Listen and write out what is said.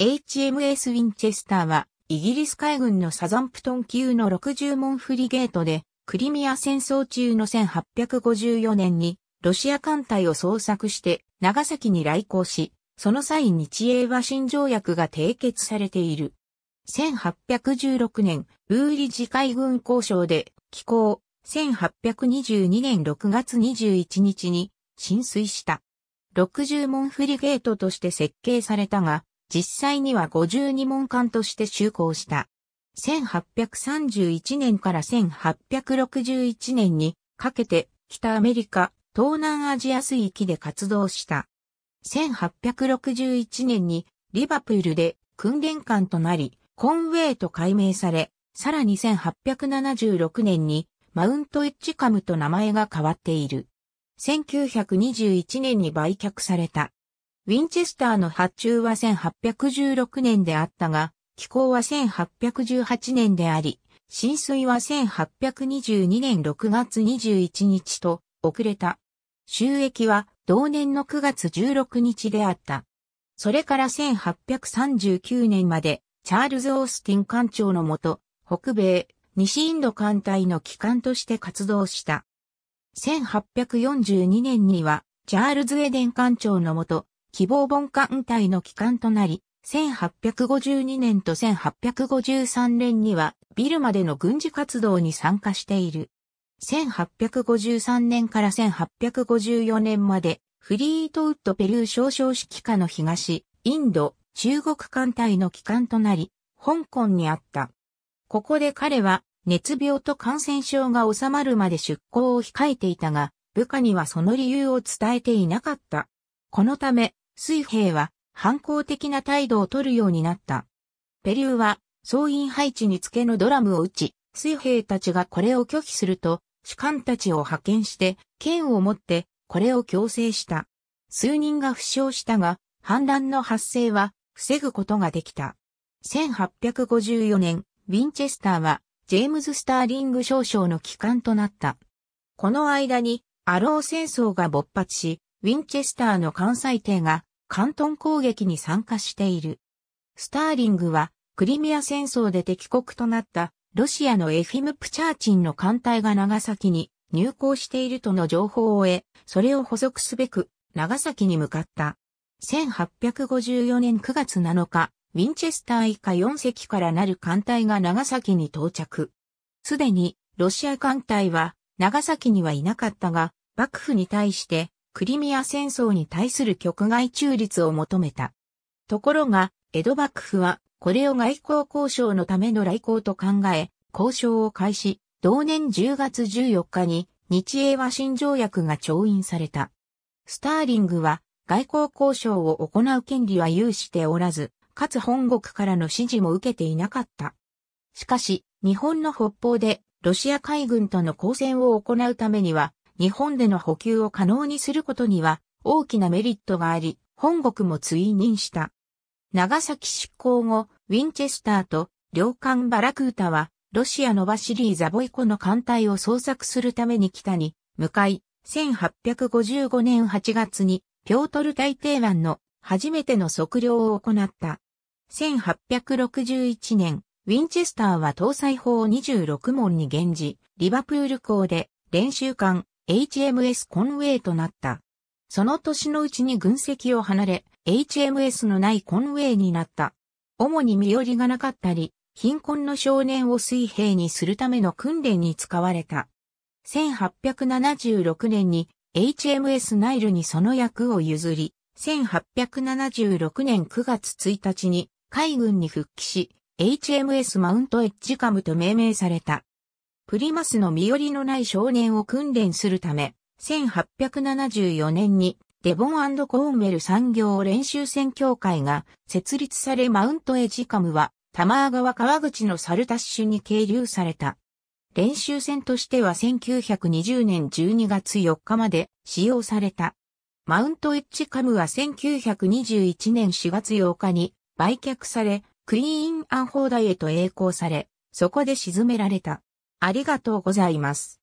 HMS ウィンチェスターは、イギリス海軍のサザンプトン級の60門フリゲートで、クリミア戦争中の1854年に、ロシア艦隊を捜索して、長崎に来航し、その際日英和親条約が締結されている。1816年、ウーリ次海軍交渉で、寄港、1822年6月21日に、浸水した。60門フリゲートとして設計されたが、実際には52門館として就航した。1831年から1861年にかけて北アメリカ、東南アジア水域で活動した。1861年にリバプールで訓練艦となり、コンウェイと改名され、さらに1876年にマウントエッジカムと名前が変わっている。1921年に売却された。ウィンチェスターの発注は1816年であったが、気候は1818年であり、浸水は1822年6月21日と遅れた。収益は同年の9月16日であった。それから1839年まで、チャールズ・オースティン艦長のもと、北米、西インド艦隊の機関として活動した。1842年には、チャールズ・エデン艦長のもと、希望本艦隊の機関となり、1852年と1853年にはビルマでの軍事活動に参加している。1853年から1854年までフリートウッドペルー少将指揮下の東、インド、中国艦隊の機関となり、香港にあった。ここで彼は熱病と感染症が収まるまで出港を控えていたが、部下にはその理由を伝えていなかった。このため、水兵は反抗的な態度を取るようになった。ペリューは総員配置につけのドラムを打ち、水兵たちがこれを拒否すると、主官たちを派遣して、剣を持ってこれを強制した。数人が負傷したが、反乱の発生は防ぐことができた。1854年、ウィンチェスターはジェームズ・スターリング少将の帰還となった。この間にアロー戦争が勃発し、ウィンチェスターの関西艇が関東攻撃に参加している。スターリングは、クリミア戦争で敵国となったロシアのエフィム・プチャーチンの艦隊が長崎に入港しているとの情報を得、それを補足すべく長崎に向かった。1854年9月7日、ウィンチェスター以下4隻からなる艦隊が長崎に到着。すでにロシア艦隊は長崎にはいなかったが、幕府に対してクリミア戦争に対する局外中立を求めた。ところが、江戸幕府は、これを外交交渉のための来航と考え、交渉を開始、同年10月14日に、日英和親条約が調印された。スターリングは、外交交渉を行う権利は有しておらず、かつ本国からの指示も受けていなかった。しかし、日本の北方でロシア海軍との交戦を行うためには、日本での補給を可能にすることには大きなメリットがあり、本国も追認した。長崎執行後、ウィンチェスターと両艦バラクータは、ロシアのバシリー・ザボイコの艦隊を捜索するために北に向かい、1855年8月にピョートル大帝湾の初めての測量を行った。1861年、ウィンチェスターは搭載砲26門に現じ、リバプール港で練習艦 HMS コンウェイとなった。その年のうちに軍籍を離れ、HMS のないコンウェイになった。主に身寄りがなかったり、貧困の少年を水兵にするための訓練に使われた。1876年に HMS ナイルにその役を譲り、1876年9月1日に海軍に復帰し、HMS マウントエッジカムと命名された。プリマスの身寄りのない少年を訓練するため、1874年にデボンコーンウェル産業練習船協会が設立されマウントエジカムは玉川川川口のサルタッシュに係留された。練習船としては1920年12月4日まで使用された。マウントエッジカムは1921年4月8日に売却され、クリーンアンホーダへと栄光され、そこで沈められた。ありがとうございます。